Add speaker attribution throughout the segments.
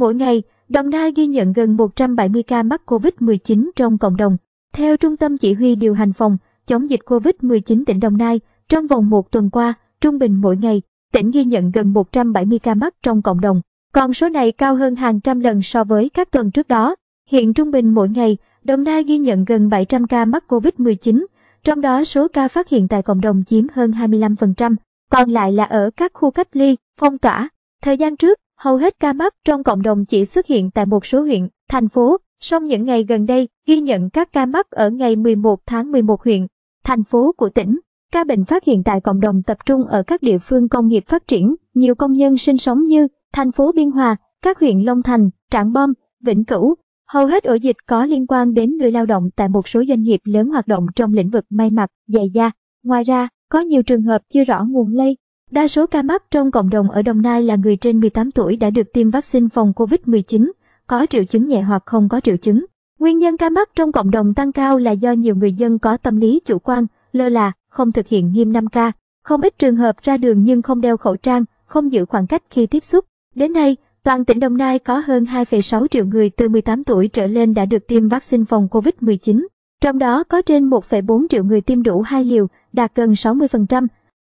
Speaker 1: Mỗi ngày, Đồng Nai ghi nhận gần 170 ca mắc COVID-19 trong cộng đồng. Theo Trung tâm Chỉ huy điều hành phòng chống dịch COVID-19 tỉnh Đồng Nai, trong vòng một tuần qua, trung bình mỗi ngày, tỉnh ghi nhận gần 170 ca mắc trong cộng đồng. Còn số này cao hơn hàng trăm lần so với các tuần trước đó. Hiện trung bình mỗi ngày, Đồng Nai ghi nhận gần 700 ca mắc COVID-19, trong đó số ca phát hiện tại cộng đồng chiếm hơn 25%, còn lại là ở các khu cách ly, phong tỏa. Thời gian trước, Hầu hết ca mắc trong cộng đồng chỉ xuất hiện tại một số huyện, thành phố, song những ngày gần đây ghi nhận các ca mắc ở ngày 11 tháng 11 huyện, thành phố của tỉnh. Ca bệnh phát hiện tại cộng đồng tập trung ở các địa phương công nghiệp phát triển, nhiều công nhân sinh sống như thành phố Biên Hòa, các huyện Long Thành, Trảng Bom, Vĩnh Cửu. Hầu hết ổ dịch có liên quan đến người lao động tại một số doanh nghiệp lớn hoạt động trong lĩnh vực may mặc, giày da. Ngoài ra, có nhiều trường hợp chưa rõ nguồn lây Đa số ca mắc trong cộng đồng ở Đồng Nai là người trên 18 tuổi đã được tiêm vaccine phòng COVID-19, có triệu chứng nhẹ hoặc không có triệu chứng. Nguyên nhân ca mắc trong cộng đồng tăng cao là do nhiều người dân có tâm lý chủ quan, lơ là, không thực hiện nghiêm 5K. Không ít trường hợp ra đường nhưng không đeo khẩu trang, không giữ khoảng cách khi tiếp xúc. Đến nay, toàn tỉnh Đồng Nai có hơn 2,6 triệu người từ 18 tuổi trở lên đã được tiêm vaccine phòng COVID-19. Trong đó có trên 1,4 triệu người tiêm đủ hai liều, đạt gần 60%,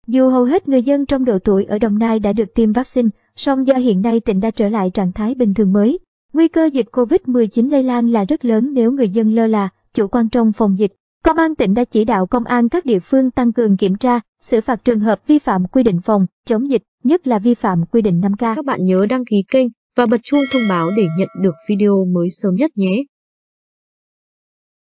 Speaker 1: dù hầu hết người dân trong độ tuổi ở Đồng Nai đã được tiêm vaccine, song do hiện nay tỉnh đã trở lại trạng thái bình thường mới, nguy cơ dịch COVID-19 lây lan là rất lớn nếu người dân lơ là, chủ quan trong phòng dịch. Công an tỉnh đã chỉ đạo công an các địa phương tăng cường kiểm tra, xử phạt trường hợp vi phạm quy định phòng, chống dịch, nhất là vi phạm quy định 5K. Các bạn nhớ đăng ký kênh và bật chuông thông báo để nhận được video mới sớm nhất nhé.